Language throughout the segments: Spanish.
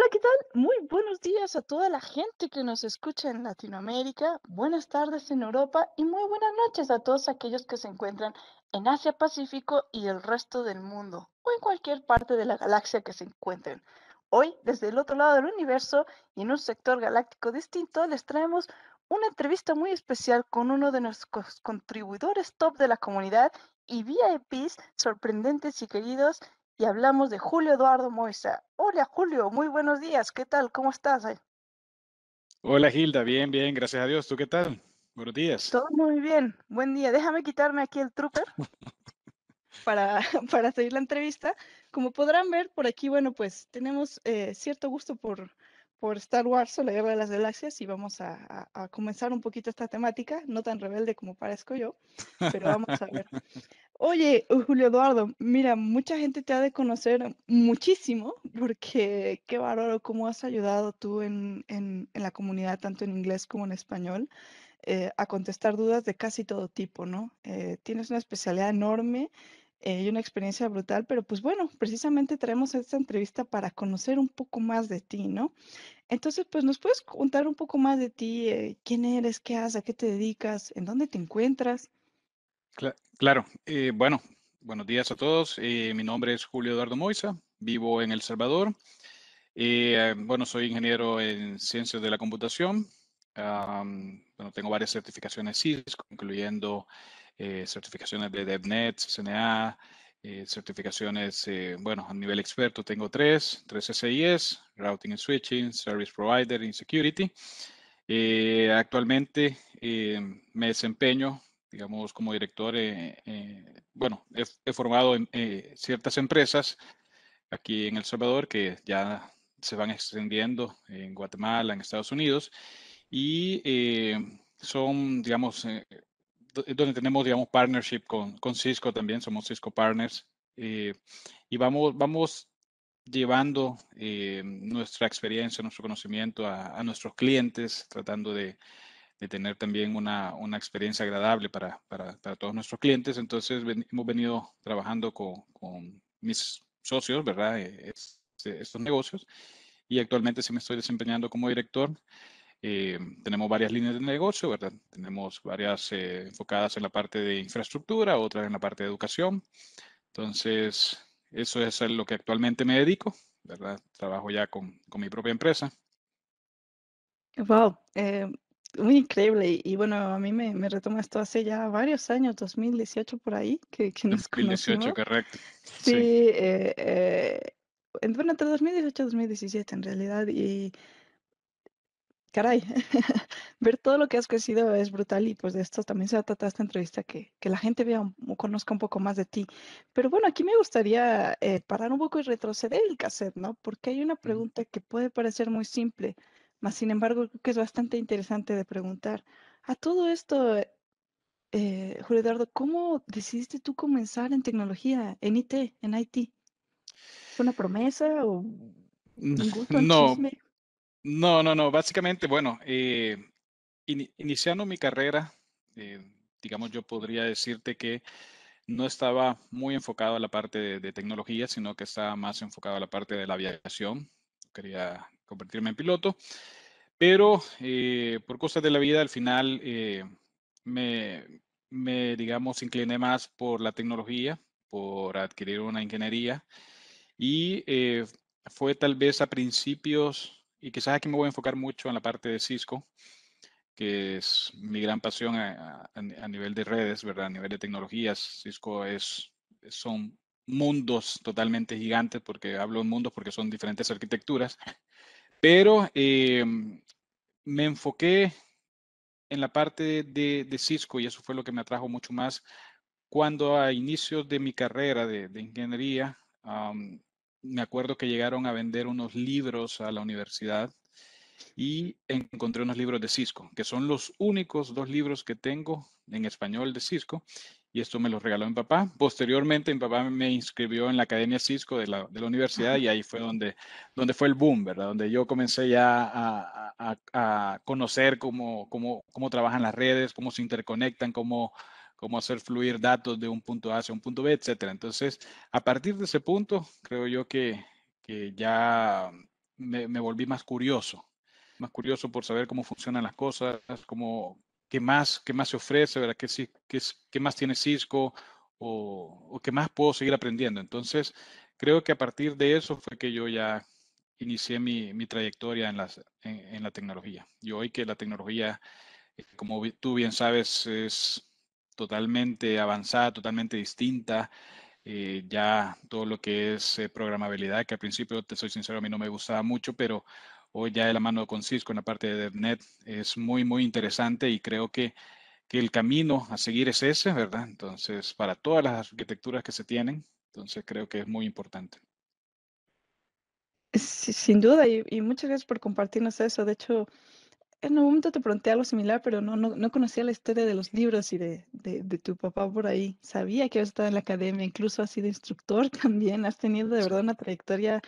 Hola, ¿qué tal? Muy buenos días a toda la gente que nos escucha en Latinoamérica, buenas tardes en Europa y muy buenas noches a todos aquellos que se encuentran en Asia Pacífico y el resto del mundo, o en cualquier parte de la galaxia que se encuentren. Hoy, desde el otro lado del universo y en un sector galáctico distinto, les traemos una entrevista muy especial con uno de nuestros contribuidores top de la comunidad y VIPs sorprendentes y queridos y hablamos de Julio Eduardo Moisa. Hola Julio, muy buenos días, ¿qué tal? ¿Cómo estás? Hola Gilda, bien, bien, gracias a Dios. ¿Tú qué tal? Buenos días. Todo muy bien, buen día. Déjame quitarme aquí el trooper para, para seguir la entrevista. Como podrán ver por aquí, bueno, pues tenemos eh, cierto gusto por, por Star Wars o la Guerra de las Galaxias y vamos a, a, comenzar un poquito esta temática, no tan rebelde como parezco yo, pero vamos a ver. Oye, Julio Eduardo, mira, mucha gente te ha de conocer muchísimo porque qué bárbaro cómo has ayudado tú en, la comunidad, tanto en inglés como en español, eh, a contestar dudas de casi todo tipo, ¿no? Eh, tienes una especialidad enorme eh, y una experiencia brutal, pero pues bueno, precisamente traemos esta entrevista para conocer un poco más de ti, ¿no? Entonces, pues nos puedes contar un poco más de ti, quién eres, qué haces, a qué te dedicas, en dónde te encuentras claro, eh, bueno, buenos días a todos. Eh, mi nombre es Julio Eduardo Moisa, vivo en El Salvador. Eh, bueno, soy ingeniero en ciencias de la computación. bueno, tengo varias certificaciones Cisco, incluyendo certificaciones de DevNet, CNA, certificaciones, bueno, a nivel experto tengo tres, tres SIS, Routing and Switching, Service Provider y Security. actualmente me desempeño digamos, como director, eh, eh, bueno, he, formado en, eh, ciertas empresas aquí en El Salvador que ya se van extendiendo en Guatemala, en Estados Unidos, y son, digamos, donde tenemos, digamos, partnership con, con, Cisco también, somos Cisco Partners, y vamos, vamos llevando nuestra experiencia, nuestro conocimiento a nuestros clientes, tratando de de tener también una, experiencia agradable para, todos nuestros clientes. Entonces, hemos venido trabajando con, mis socios, ¿verdad? Eh, eh, estos negocios. Y actualmente si me estoy desempeñando como director. Eh, tenemos varias líneas de negocio, ¿verdad? Tenemos varias enfocadas en la parte de infraestructura, otras en la parte de educación. Entonces, eso es lo que actualmente me dedico, ¿verdad? Trabajo ya con, mi propia empresa. Wow, muy increíble. Y bueno, a mí me, retoma esto hace ya varios años, 2018 por ahí, que, que nos 2018, correcto. Sí, eh, eh, bueno, entre 2018 y 2017 en realidad. Y caray, ver todo lo que has crecido es brutal y pues de esto también se trata esta entrevista, que, la gente vea o conozca un poco más de ti. Pero bueno, aquí me gustaría eh, parar un poco y retroceder el cassette, ¿no? Porque hay una pregunta que puede parecer muy simple, sin embargo, creo que es bastante interesante de preguntar. A todo esto, eh, eh, Julio Eduardo, ¿cómo decidiste tú comenzar en tecnología, en IT, en IT? ¿Fue una promesa o un No, no, no, no. Básicamente, bueno, eh, iniciando mi carrera, digamos, yo podría decirte que no estaba muy enfocado a la parte de, de, tecnología, sino que estaba más enfocado a la parte de la aviación. Quería convertirme en piloto, pero eh, por cosas de la vida al final eh, me, digamos, incliné más por la tecnología, por adquirir una ingeniería y eh, fue tal vez a principios, y quizás aquí me voy a enfocar mucho en la parte de Cisco, que es mi gran pasión a, nivel de redes, ¿verdad? A nivel de tecnologías, Cisco es, son mundos totalmente gigantes, porque hablo en mundos porque son diferentes arquitecturas, pero em, me enfoqué en la parte de, Cisco y eso fue lo que me atrajo mucho más cuando a inicios de mi carrera de, ingeniería, me acuerdo que llegaron a vender unos libros a la universidad y encontré unos libros de Cisco, que son los únicos dos libros que tengo en español de Cisco y esto me lo regaló mi papá. Posteriormente, mi papá me inscribió en la Academia Cisco de la, universidad y ahí fue donde, donde fue el boom, ¿verdad? Donde yo comencé ya a, conocer cómo, cómo, trabajan las redes, cómo se interconectan, cómo cómo hacer fluir datos de un punto A hacia un punto B, etcétera. Entonces, a partir de ese punto, creo yo que, ya me, me volví más curioso más curioso por saber cómo funcionan las cosas, cómo, qué más, qué más se ofrece, ¿verdad? ¿Qué, qué, más tiene Cisco o, o, qué más puedo seguir aprendiendo. Entonces, creo que a partir de eso fue que yo ya inicié mi, mi trayectoria en, las, en, la tecnología. Y hoy que la tecnología, eh, como tú bien sabes, es totalmente avanzada, totalmente distinta. Eh, ya todo lo que es eh, programabilidad, que al principio, te soy sincero, a mí no me gustaba mucho, pero hoy ya de la mano con Cisco en la parte de DevNet es muy, muy interesante y creo que, el camino a seguir es ese, ¿verdad? Entonces, para todas las arquitecturas que se tienen, entonces creo que es muy importante. sin duda, y, muchas gracias por compartirnos eso. De hecho, en un momento te pregunté algo similar, pero no, no, conocía la historia de los libros y de, tu papá por ahí. Sabía que habías estado en la academia, incluso has sido instructor también, has tenido de verdad una trayectoria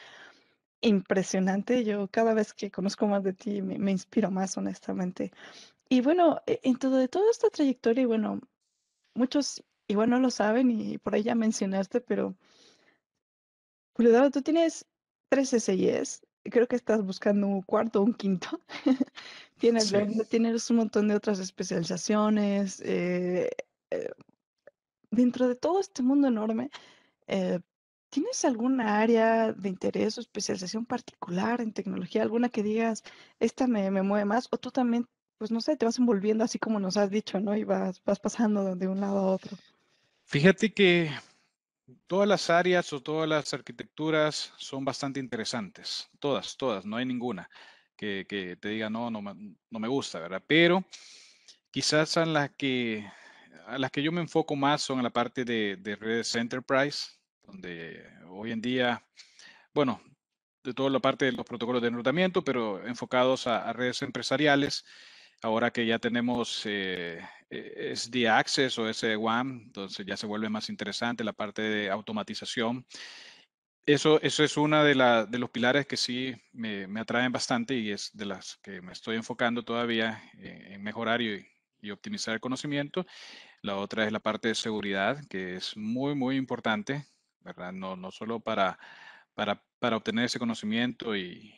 impresionante. Yo cada vez que conozco más de ti me, inspiro más, honestamente. Y bueno, e, en todo, de toda esta trayectoria, y bueno, muchos igual no lo saben y por ahí ya mencionaste, pero Julio tú tienes tres SIS, creo que estás buscando un cuarto o un quinto. tienes, tienes un montón de otras especializaciones. Eh, eh, dentro de todo este mundo enorme, eh, ¿Tienes alguna área de interés o especialización particular en tecnología? ¿Alguna que digas, esta me, me mueve más? ¿O tú también, pues no sé, te vas envolviendo así como nos has dicho, ¿no? Y vas, vas pasando de un lado a otro. Fíjate que todas las áreas o todas las arquitecturas son bastante interesantes. Todas, todas, no hay ninguna que, que te diga, no, no, no me gusta, ¿verdad? Pero quizás son las que, a las que yo me enfoco más son a la parte de, de redes enterprise donde hoy en día, bueno, de toda la parte de los protocolos de enrutamiento, pero enfocados a, redes empresariales. Ahora que ya tenemos eh, e, SD Access o SD-WAN, entonces ya se vuelve más interesante la parte de automatización. Eso, eso es uno de, de los pilares que sí me, me, atraen bastante y es de las que me estoy enfocando todavía e, en, mejorar y, y optimizar el conocimiento. La otra es la parte de seguridad, que es muy, muy importante no, no solo para, para, obtener ese conocimiento y,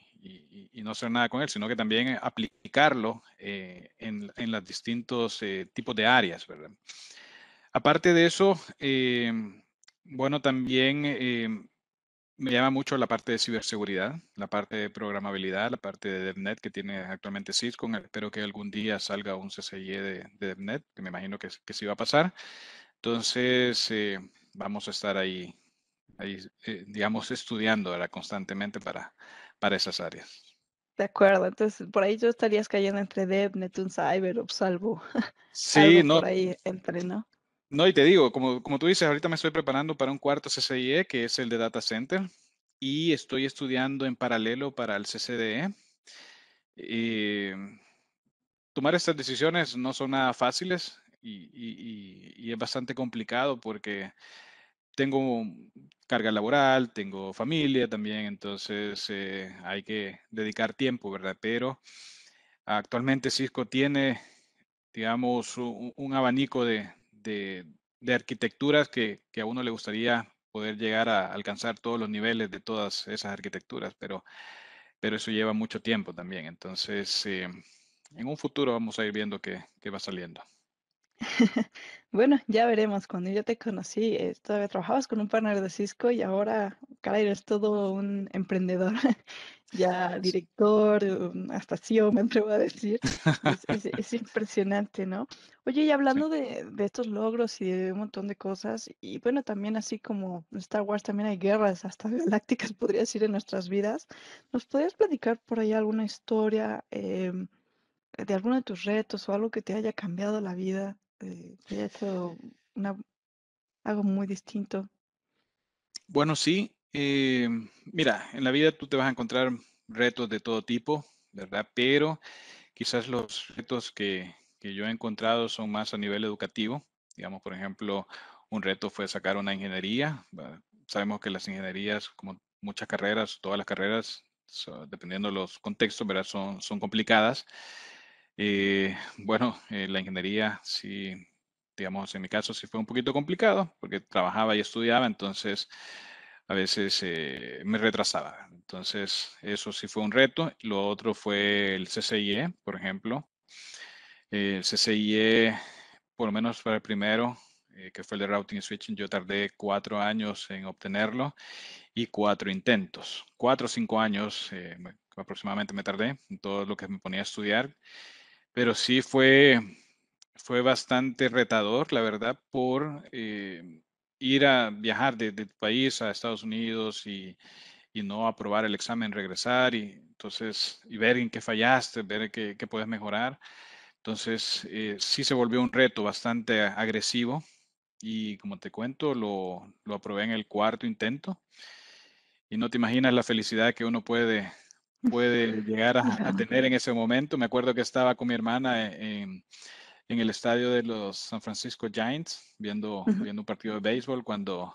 no hacer nada con él, sino que también eh, aplicarlo eh, en, en, los distintos eh, tipos de áreas, ¿verdad? Aparte de eso, bueno, también me llama mucho la parte de ciberseguridad, la parte de programabilidad, la parte de DevNet que tiene actualmente Cisco. Espero que algún día salga un CCIE de, DevNet, que me imagino que, que sí va a pasar. Entonces, vamos a estar ahí ahí, eh, digamos, estudiando era constantemente para, para esas áreas. De acuerdo, entonces por ahí yo estarías cayendo entre DevNet, Netun Cyber, salvo pues, Sí, no. Por ahí entre, ¿no? No, y te digo, como, como tú dices, ahorita me estoy preparando para un cuarto CCIE, que es el de Data Center, y estoy estudiando en paralelo para el CCDE. Eh, tomar estas decisiones no son nada fáciles y, y, y es bastante complicado porque tengo carga laboral, tengo familia también, entonces eh, hay que dedicar tiempo, ¿verdad? Pero actualmente Cisco tiene, digamos, un, abanico de, arquitecturas que, a uno le gustaría poder llegar a alcanzar todos los niveles de todas esas arquitecturas, pero, pero eso lleva mucho tiempo también. Entonces, eh, en un futuro vamos a ir viendo qué, qué va saliendo. Bueno, ya veremos. Cuando yo te conocí, eh, todavía trabajabas con un partner de Cisco y ahora, caray, eres todo un emprendedor, ya director, hasta CEO, me atrevo a decir. Es, impresionante, ¿no? Oye, y hablando de, estos logros y de un montón de cosas, y bueno, también así como Star Wars también hay guerras, hasta galácticas, podría decir, en nuestras vidas, ¿nos podrías platicar por ahí alguna historia? Em, de alguno de tus retos o algo que te haya cambiado la vida eh, haya algo muy distinto. Bueno, sí. Eh, mira, en la vida tú te vas a encontrar retos de todo tipo, ¿verdad? Pero quizás los retos que, yo he encontrado son más a nivel educativo. Digamos, por ejemplo, un reto fue sacar una ingeniería. Sabemos que las ingenierías, como muchas carreras, todas las carreras, dependiendo los contextos, ¿verdad? Son, son complicadas. Y eh, bueno, eh, la ingeniería, sí, digamos, en mi caso sí fue un poquito complicado porque trabajaba y estudiaba, entonces a veces eh, me retrasaba. Entonces, eso sí fue un reto. Lo otro fue el CCIE, por ejemplo. El CCIE, por lo menos para el primero, que fue el de Routing y Switching, yo tardé cuatro años en obtenerlo y cuatro intentos. Cuatro o cinco años aproximadamente me tardé en todo lo que me ponía a estudiar pero sí fue, fue bastante retador, la verdad, por eh, ir a viajar de, tu país a Estados Unidos y, no aprobar el examen, regresar y entonces y ver en qué fallaste, ver qué, puedes mejorar. Entonces, eh, sí se volvió un reto bastante agresivo y como te cuento, lo, lo aprobé en el cuarto intento. Y no te imaginas la felicidad que uno puede puede llegar a, tener en ese momento. Me acuerdo que estaba con mi hermana eh, en, el estadio de los San Francisco Giants viendo, viendo un partido de béisbol cuando,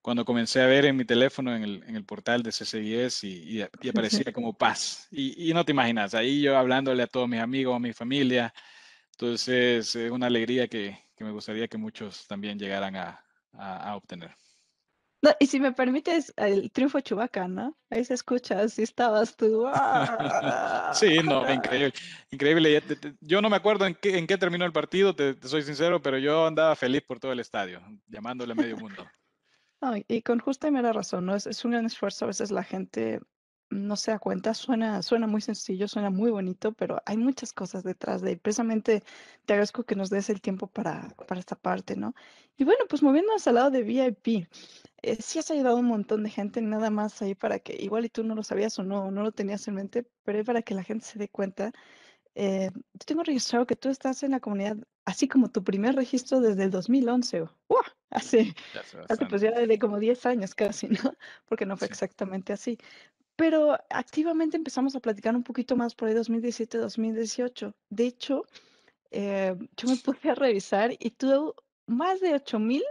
cuando comencé a ver en mi teléfono en el, portal de CCIS y, aparecía como paz. Y, no te imaginas, ahí yo hablándole a todos mis amigos, a mi familia. Entonces es una alegría que, me gustaría que muchos también llegaran a obtener y si me permites, el triunfo Chubaca, ¿no? Ahí se escucha, así estabas tú. ¡ah! sí, no, increíble. Increíble. Yo no me acuerdo en qué, terminó el partido, te, soy sincero, pero yo andaba feliz por todo el estadio, llamándole a medio mundo. y con justa y mera razón, ¿no? Es, es un gran esfuerzo. A veces la gente no se da cuenta, suena, suena muy sencillo, suena muy bonito, pero hay muchas cosas detrás de él. Precisamente te agradezco que nos des el tiempo para, para esta parte, ¿no? Y bueno, pues moviéndonos al lado de VIP, eh, sí has ayudado a un montón de gente, nada más ahí para que, igual y tú no lo sabías o no, no lo tenías en mente, pero es para que la gente se dé cuenta. Eh, yo tengo registrado que tú estás en la comunidad, así como tu primer registro desde el 2011. ¡Wow! Hace, pues ya de como 10 años casi, ¿no? Porque no fue exactamente así pero activamente empezamos a platicar un poquito más por ahí 2017-2018. De hecho, eh, yo me puse a revisar y tú, más de 8000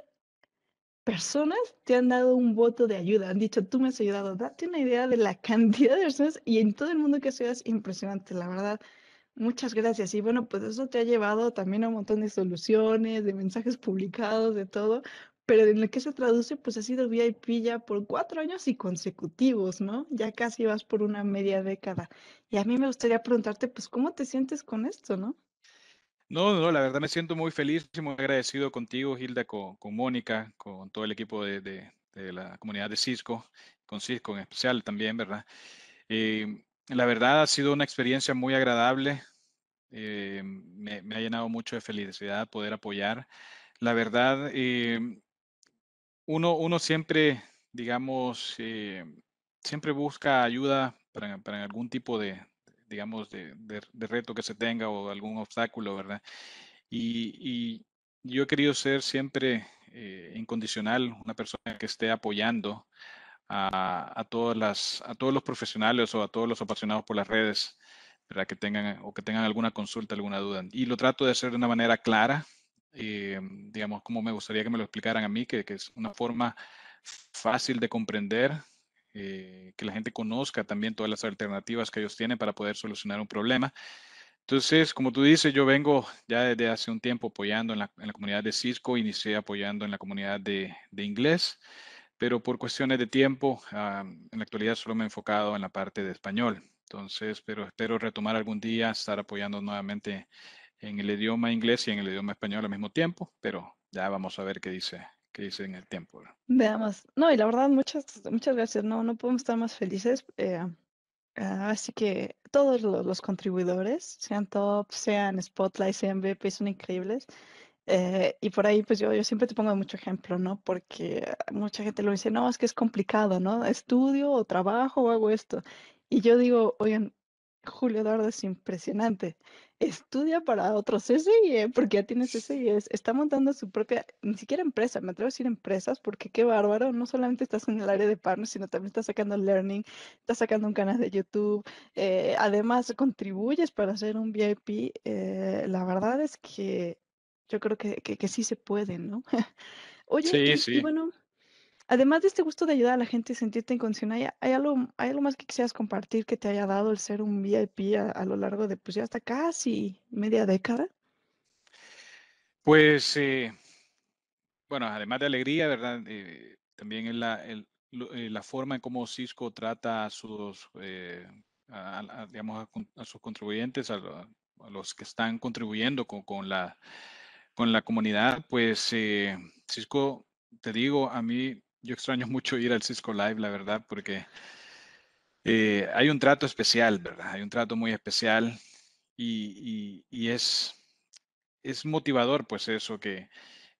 personas te han dado un voto de ayuda, han dicho, tú me has ayudado, date una idea de la cantidad de personas y en todo el mundo que es impresionante, la verdad. Muchas gracias. Y bueno, pues eso te ha llevado también a un montón de soluciones, de mensajes publicados, de todo, pero en lo que se traduce, pues ha sido VIP ya por cuatro años y consecutivos, ¿no? Ya casi vas por una media década. Y a mí me gustaría preguntarte, pues, ¿cómo te sientes con esto, no? No, no, la verdad me siento muy feliz y muy agradecido contigo, Hilda, con, Mónica, con todo el equipo de, de, la comunidad de Cisco, con Cisco en especial también, ¿verdad? Eh, la verdad ha sido una experiencia muy agradable, eh, me, ha llenado mucho de felicidad poder apoyar. La verdad, eh, uno, uno siempre, digamos, eh, siempre busca ayuda para, para algún tipo de, digamos, de, de, reto que se tenga o algún obstáculo, ¿verdad? Y, yo he querido ser siempre eh, incondicional, una persona que esté apoyando a, a, todas las, a todos los profesionales o a todos los apasionados por las redes, para Que tengan o que tengan alguna consulta, alguna duda. Y lo trato de hacer de una manera clara, eh, digamos, como me gustaría que me lo explicaran a mí, que, es una forma fácil de comprender, eh, que la gente conozca también todas las alternativas que ellos tienen para poder solucionar un problema. Entonces, como tú dices, yo vengo ya desde hace un tiempo apoyando en la, comunidad de Cisco, inicié apoyando en la comunidad de, inglés, pero por cuestiones de tiempo, ah, en la actualidad solo me he enfocado en la parte de español. Entonces, pero espero retomar algún día, estar apoyando nuevamente en el idioma inglés y en el idioma español al mismo tiempo, pero ya vamos a ver qué dice, qué dice en el tiempo. Veamos. No, y la verdad, muchas, muchas gracias. No, no podemos estar más felices. Eh, ah, así que todos los, los, contribuidores, sean Top, sean Spotlight, sean BP, son increíbles. Eh, y por ahí, pues yo, yo siempre te pongo mucho ejemplo, ¿no? Porque mucha gente lo dice, no, es que es complicado, ¿no? Estudio o trabajo o hago esto. Y yo digo, oigan, Julio Eduardo es impresionante estudia para otros SIE, porque ya tiene e, es está montando su propia, ni siquiera empresa, me atrevo a decir empresas, porque qué bárbaro, no solamente estás en el área de partners, sino también estás sacando learning, estás sacando un canal de YouTube, eh, además contribuyes para ser un VIP, eh, la verdad es que yo creo que, que, sí se puede, ¿no? Oye, sí, sí. bueno, Además de este gusto de ayudar a la gente y sentirte incondicional, ¿hay algo, ¿hay algo más que quisieras compartir que te haya dado el ser un VIP a, lo largo de, pues ya hasta casi media década? Pues, eh, bueno, además de alegría, ¿verdad? Eh, también en eh, la, forma en cómo Cisco trata a sus, a, digamos, a, sus contribuyentes, a, los que están contribuyendo con, la, con la comunidad, pues Cisco, te digo, a mí yo extraño mucho ir al Cisco Live, la verdad, porque eh, hay un trato especial, ¿verdad? Hay un trato muy especial y, es, es motivador, pues eso, que,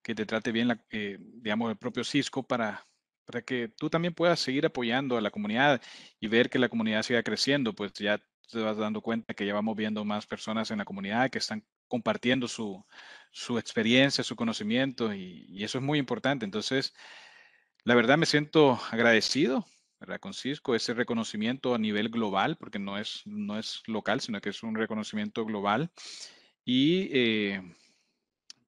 te trate bien, eh, digamos, el propio Cisco para, para que tú también puedas seguir apoyando a la comunidad y ver que la comunidad siga creciendo, pues ya te vas dando cuenta que ya vamos viendo más personas en la comunidad que están compartiendo su, experiencia, su conocimiento y eso es muy importante. Entonces, la verdad me siento agradecido ¿verdad? con Cisco, ese reconocimiento a nivel global, porque no es, no es local, sino que es un reconocimiento global. Y eh,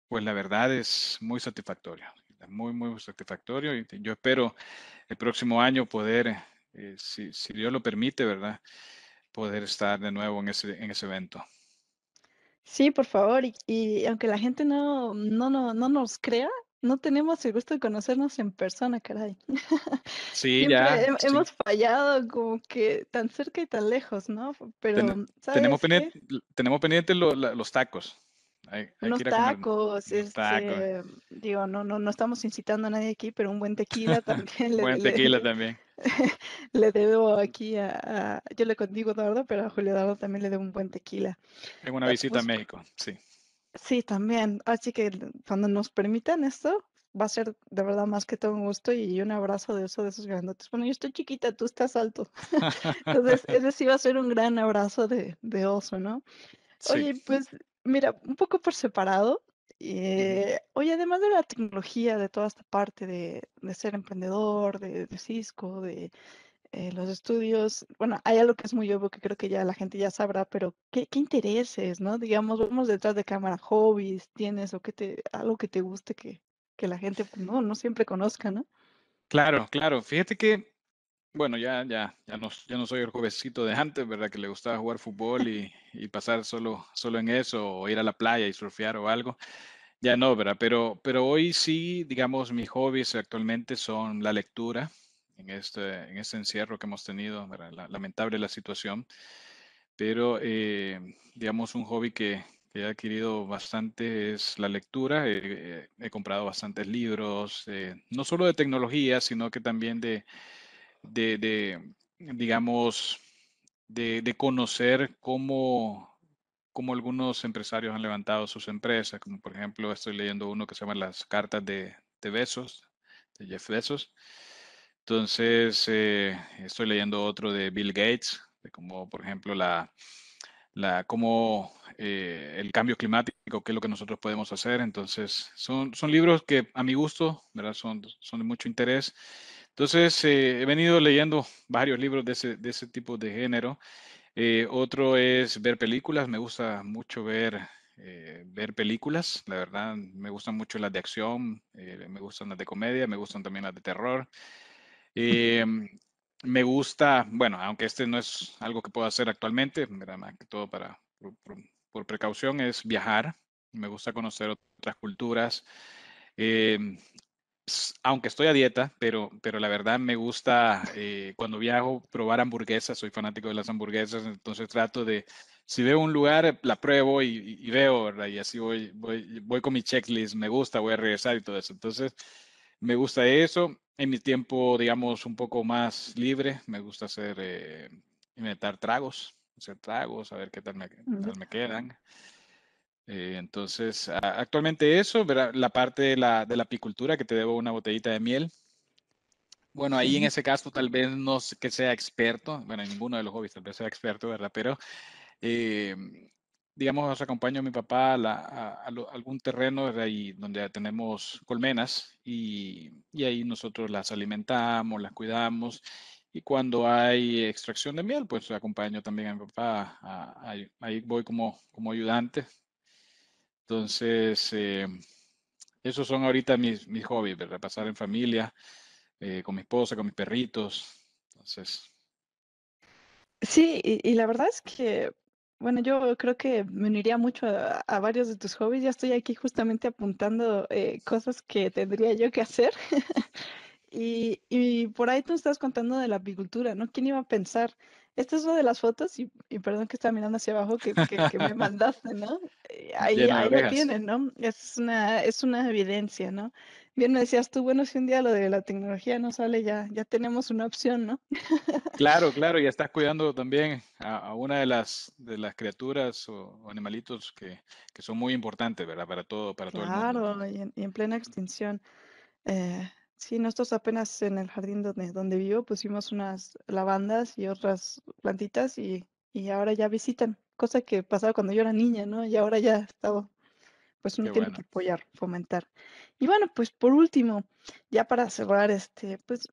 pues la verdad es muy satisfactorio, muy, muy satisfactorio. Y yo espero el próximo año poder, eh, si, si, Dios lo permite, ¿verdad? Poder estar de nuevo en ese, en ese evento. Sí, por favor, y, aunque la gente no, no, no nos crea, no tenemos el gusto de conocernos en persona, caray. Sí, ya. Hemos fallado como que tan cerca y tan lejos, ¿no? Pero tenemos, pendiente, tenemos pendiente los tacos. unos tacos, este, digo, no, no, no estamos incitando a nadie aquí, pero un buen tequila también. le, buen tequila también. le debo aquí a, yo le contigo Eduardo, pero a Julio Eduardo también le debo un buen tequila. En una ah, visita a pues México, sí. Sí, también. Así que cuando nos permitan esto, va a ser de verdad más que todo un gusto y un abrazo de eso, de esos grandotes. Bueno, yo estoy chiquita, tú estás alto. Entonces, ese sí va a ser un gran abrazo de, de oso, ¿no? Oye, pues mira, un poco por separado. Eh, oye, además de la tecnología, de toda esta parte de, de ser emprendedor, de, de Cisco, de eh, los estudios, bueno, hay algo que es muy obvio que creo que ya la gente ya sabrá, pero ¿qué, qué intereses, no? Digamos, vamos detrás de cámara, hobbies, tienes o que te, algo que te guste que, la gente pues, no, no siempre conozca, ¿no? Claro, claro. Fíjate que, bueno, ya, ya, ya no, ya no soy el jovencito de antes, ¿verdad? Que le gustaba jugar fútbol y, pasar solo, solo en eso, o ir a la playa y surfear o algo. Ya no, ¿verdad? Pero, pero hoy sí, digamos, mis hobbies actualmente son la lectura en este, en este encierro que hemos tenido, lamentable la situación, pero eh, digamos un hobby que, he adquirido bastante es la lectura, eh, he comprado bastantes libros, eh, no solo de tecnología, sino que también de, de, digamos, de, de conocer cómo como algunos empresarios han levantado sus empresas, como por ejemplo estoy leyendo uno que se llama Las cartas de, de Besos, de Jeff Bezos, entonces, eh, estoy leyendo otro de Bill Gates, de cómo, por ejemplo, la, la, cómo, eh, el cambio climático, qué es lo que nosotros podemos hacer. Entonces, son, son libros que a mi gusto, ¿verdad? Son, son de mucho interés. Entonces, eh, he venido leyendo varios libros de ese, de ese tipo de género. otro es ver películas. Me gusta mucho ver, ver películas. La verdad, me gustan mucho las de acción, me gustan las de comedia, me gustan también las de terror. Eh, me gusta, bueno, aunque este no es algo que pueda hacer actualmente, más que todo para, por, precaución, es viajar. Me gusta conocer otras culturas. Eh, aunque estoy a dieta, pero, pero la verdad me gusta eh, cuando viajo probar hamburguesas, soy fanático de las hamburguesas, entonces trato de, si veo un lugar, la pruebo y, veo, Y así voy, voy, voy, con mi checklist, me gusta, voy a regresar y todo eso. Entonces, me gusta eso en mi tiempo, digamos, un poco más libre, me gusta hacer, eh, inventar tragos, hacer tragos, a ver qué tal me, mm, quedan. Eh, entonces, actualmente eso, la parte de la, apicultura, que te debo una botellita de miel. Bueno, ahí en ese caso tal vez no que sea experto, bueno, ninguno de los hobbies tal vez sea experto, ¿verdad? Pero eh, digamos, acompaño a mi papá a, algún terreno de ahí donde tenemos colmenas y, y, ahí nosotros las alimentamos, las cuidamos. Y cuando hay extracción de miel, pues acompaño también a mi papá, ahí voy como, como ayudante. Entonces, eh, esos son ahorita mis, mis hobbies, ¿verdad? Pasar en familia, eh, con mi esposa, con mis perritos. Entonces. Sí, y la verdad es que bueno, yo creo que me uniría mucho a, varios de tus hobbies. Ya estoy aquí justamente apuntando eh, cosas que tendría yo que hacer. y, por ahí tú estás contando de la apicultura, ¿no? ¿Quién iba a pensar? Esta es una de las fotos y, perdón que estaba mirando hacia abajo que, me mandaste, ¿no? Eh, ahí, ahí lo tienen, ¿no? Es una, es una evidencia, ¿no? bien me decías tú, bueno, si un día lo de la tecnología no sale, ya, ya tenemos una opción, ¿no? claro, claro, y estás cuidando también a, una de las, de las criaturas o, animalitos que, son muy importantes, ¿verdad? Para todo, para todo el mundo. Claro, y, en plena mm. extinción. Eh, sí, nosotros apenas en el jardín donde, donde vivo pusimos unas lavandas y otras plantitas y, y ahora ya visitan, cosa que pasaba cuando yo era niña, ¿no? Y ahora ya estaba pues uno tiene que apoyar, fomentar. Y bueno, pues por último, ya para cerrar, este, pues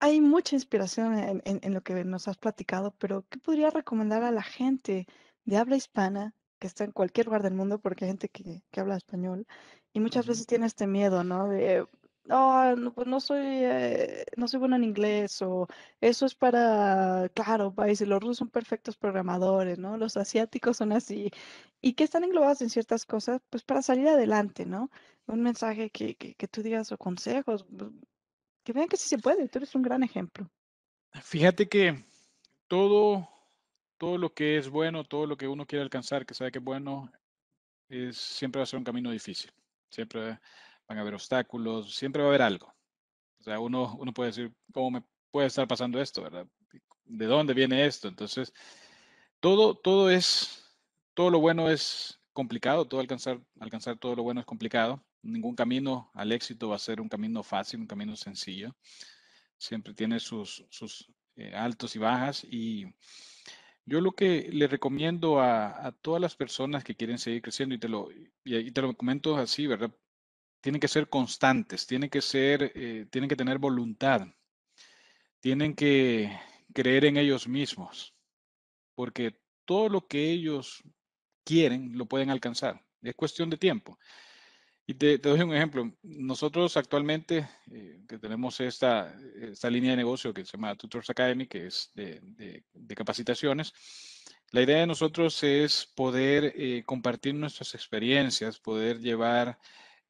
hay mucha inspiración en, lo que nos has platicado, pero ¿qué podría recomendar a la gente de habla hispana que está en cualquier lugar del mundo, porque hay gente que, que habla español y muchas veces tiene este miedo, ¿no? De no, pues no soy, eh, no soy bueno en inglés, o eso es para, claro, países, los rusos son perfectos programadores, ¿no? Los asiáticos son así, y que están englobados en ciertas cosas, pues para salir adelante, ¿no? Un mensaje que, que, tú digas o consejos, pues, que vean que sí se puede, tú eres un gran ejemplo. Fíjate que todo, todo lo que es bueno, todo lo que uno quiere alcanzar, que sabe que es bueno, es, siempre va a ser un camino difícil. Siempre van a haber obstáculos, siempre va a haber algo. O sea, uno, uno puede decir, ¿cómo me puede estar pasando esto, verdad? ¿De dónde viene esto? Entonces, todo, todo es, todo lo bueno es complicado, todo alcanzar, alcanzar todo lo bueno es complicado. Ningún camino al éxito va a ser un camino fácil, un camino sencillo. Siempre tiene sus, eh, altos y bajas. Y yo lo que le recomiendo a, todas las personas que quieren seguir creciendo, y te, lo, y te lo comento así, ¿verdad? tienen que ser constantes, tienen que, ser, eh, tienen que tener voluntad, tienen que creer en ellos mismos, porque todo lo que ellos quieren lo pueden alcanzar, es cuestión de tiempo. Y te, doy un ejemplo, nosotros actualmente eh, que tenemos esta, esta línea de negocio que se llama Tutors Academy, que es de, capacitaciones, la idea de nosotros es poder eh, compartir nuestras experiencias, poder llevar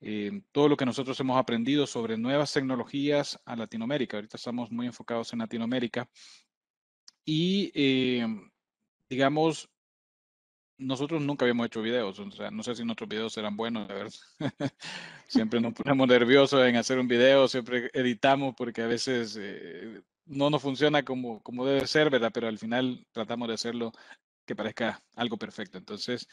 eh, todo lo que nosotros hemos aprendido sobre nuevas tecnologías a Latinoamérica. Ahorita estamos muy enfocados en Latinoamérica. Y, eh, digamos, nosotros nunca habíamos hecho videos, o sea, no sé si nuestros videos serán buenos, siempre nos ponemos nerviosos en hacer un video, siempre editamos porque a veces eh, no nos funciona como, como debe ser, ¿verdad? Pero al final tratamos de hacerlo que parezca algo perfecto. Entonces,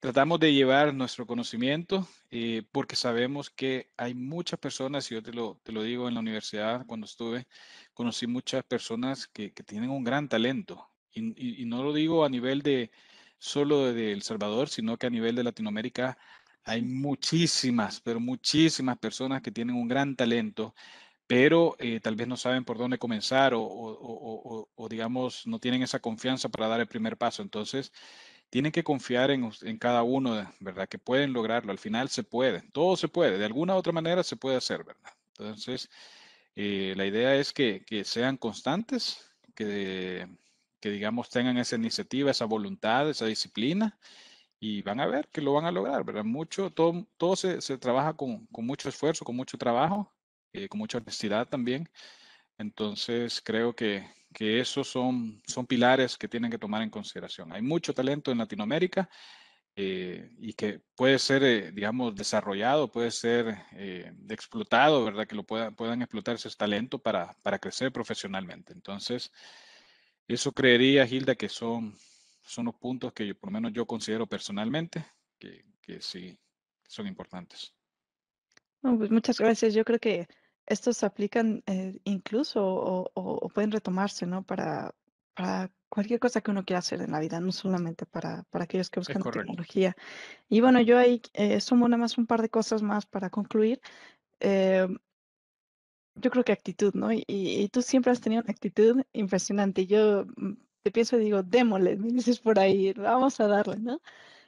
Tratamos de llevar nuestro conocimiento eh, porque sabemos que hay muchas personas, y yo te lo, te lo digo en la universidad cuando estuve, conocí muchas personas que, tienen un gran talento. Y, no lo digo a nivel de solo de El Salvador, sino que a nivel de Latinoamérica hay muchísimas, pero muchísimas personas que tienen un gran talento, pero eh, tal vez no saben por dónde comenzar o, o, digamos, no tienen esa confianza para dar el primer paso. Entonces, tienen que confiar en, cada uno, ¿verdad? Que pueden lograrlo. Al final se puede, todo se puede, de alguna u otra manera se puede hacer, ¿verdad? Entonces, eh, la idea es que, sean constantes, que, digamos tengan esa iniciativa, esa voluntad, esa disciplina y van a ver que lo van a lograr, ¿verdad? Mucho, todo, todo se, trabaja con, mucho esfuerzo, con mucho trabajo, eh, con mucha honestidad también. Entonces, creo que, que esos son, son pilares que tienen que tomar en consideración. Hay mucho talento en Latinoamérica eh, y que puede ser, eh, digamos, desarrollado, puede ser eh, explotado, ¿verdad? Que lo puedan, puedan explotar ese talento para, para, crecer profesionalmente. Entonces, eso creería, Gilda, que son, son los puntos que yo, por lo menos yo considero personalmente que, que sí son importantes. Pues muchas gracias. Yo creo que estos se aplican eh, incluso o, pueden retomarse, ¿no? Para, para cualquier cosa que uno quiera hacer en la vida, no solamente para, aquellos que buscan tecnología. Y bueno, yo ahí eh, sumo nada más un par de cosas más para concluir. Eh, yo creo que actitud, ¿no? Y, tú siempre has tenido una actitud impresionante. Yo mm, te pienso y digo, démosle, me dices por ahí, vamos a darle, ¿no?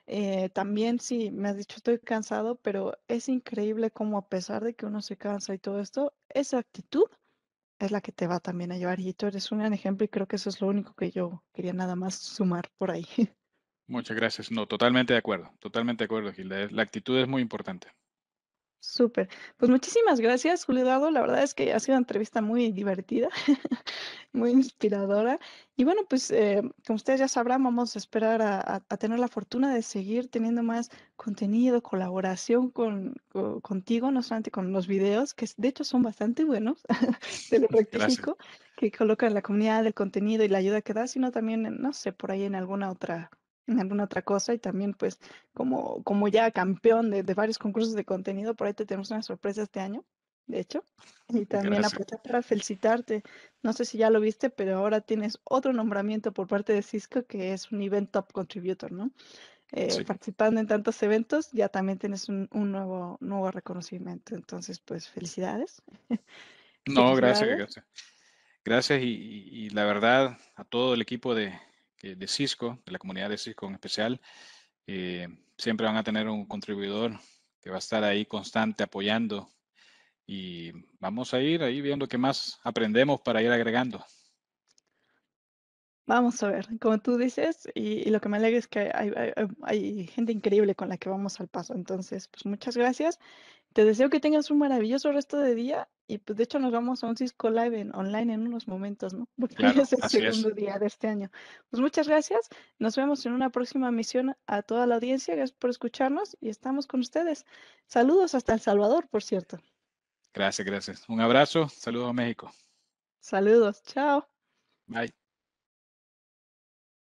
Eh, también sí, me has dicho estoy cansado, pero es increíble cómo a pesar de que uno se cansa y todo esto, esa actitud es la que te va también a llevar. Y tú eres un gran ejemplo y creo que eso es lo único que yo quería nada más sumar por ahí. Muchas gracias. No, totalmente de acuerdo, totalmente de acuerdo, Gilda. Eh, la actitud es muy importante. Súper. Pues muchísimas gracias, Julio Dado. La verdad es que ha sido una entrevista muy divertida, muy inspiradora. Y bueno, pues eh, como ustedes ya sabrán, vamos a esperar a, tener la fortuna de seguir teniendo más contenido, colaboración con, contigo, no solamente con los videos, que de hecho son bastante buenos, te lo rectifico, que colocan la comunidad del contenido y la ayuda que da, sino también, no sé, por ahí en alguna otra en alguna otra cosa y también pues como, como ya campeón de, varios concursos de contenido, por ahí te tenemos una sorpresa este año, de hecho, y también aprovechar para felicitarte. No sé si ya lo viste, pero ahora tienes otro nombramiento por parte de Cisco que es un Event Top Contributor, ¿no? Eh, participando en tantos eventos, ya también tienes un, nuevo, nuevo reconocimiento. Entonces, pues felicidades. No, gracias, gracias. Gracias y la verdad a todo el equipo de, eh, de Cisco, de la comunidad de Cisco en especial, eh, siempre van a tener un contribuidor que va a estar ahí constante apoyando y vamos a ir ahí viendo qué más aprendemos para ir agregando. Vamos a ver, como tú dices, y, lo que me alegra es que hay, gente increíble con la que vamos al paso. Entonces, pues muchas gracias. Te deseo que tengas un maravilloso resto de día y pues de hecho nos vamos a un Cisco Live en, online en unos momentos, ¿no? Porque claro, es el segundo día de este año. Pues muchas gracias. Nos vemos en una próxima misión a toda la audiencia. Gracias por escucharnos y estamos con ustedes. Saludos hasta El Salvador, por cierto. Gracias, gracias. Un abrazo. Saludos a México. Saludos. Chao. Bye.